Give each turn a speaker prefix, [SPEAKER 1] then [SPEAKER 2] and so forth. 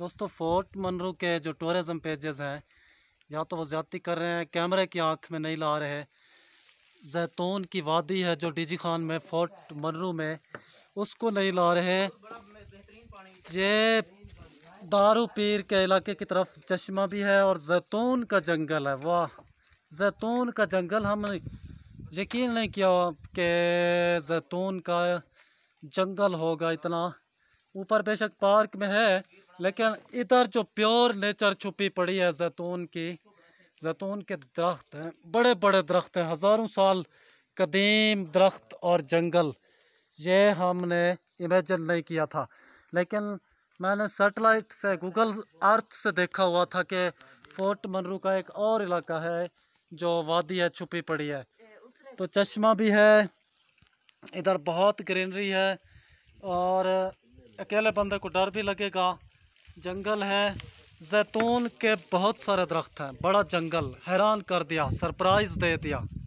[SPEAKER 1] दोस्तों फोर्ट मनरू के जो टूरिज़म पेजेस हैं या तो वो ज़्यादा कर रहे हैं कैमरे की आंख में नहीं ला रहे जैतून की वादी है जो डीजी खान में फोर्ट मनरू में उसको नहीं ला रहे ये दारू पीर के इलाके की तरफ चश्मा भी है और जैतून का जंगल है वाह जैतून का जंगल हम यकीन नहीं किया कि जैतून का जंगल होगा इतना ऊपर बेशक पार्क में है लेकिन इधर जो प्योर नेचर छुपी पड़ी है जैतून की जैतून के दरख्त हैं बड़े बड़े दरख्त हैं हज़ारों साल कदीम दरख्त और जंगल ये हमने इमेजन नहीं किया था लेकिन मैंने सेटेलाइट से गूगल अर्थ से देखा हुआ था कि फोर्ट मनरू का एक और इलाका है जो वादी है छुपी पड़ी है तो चश्मा भी है इधर बहुत ग्रीनरी है और अकेले बंदे को डर भी लगेगा जंगल है जैतून के बहुत सारे दरख्त हैं बड़ा जंगल हैरान कर दिया सरप्राइज़ दे दिया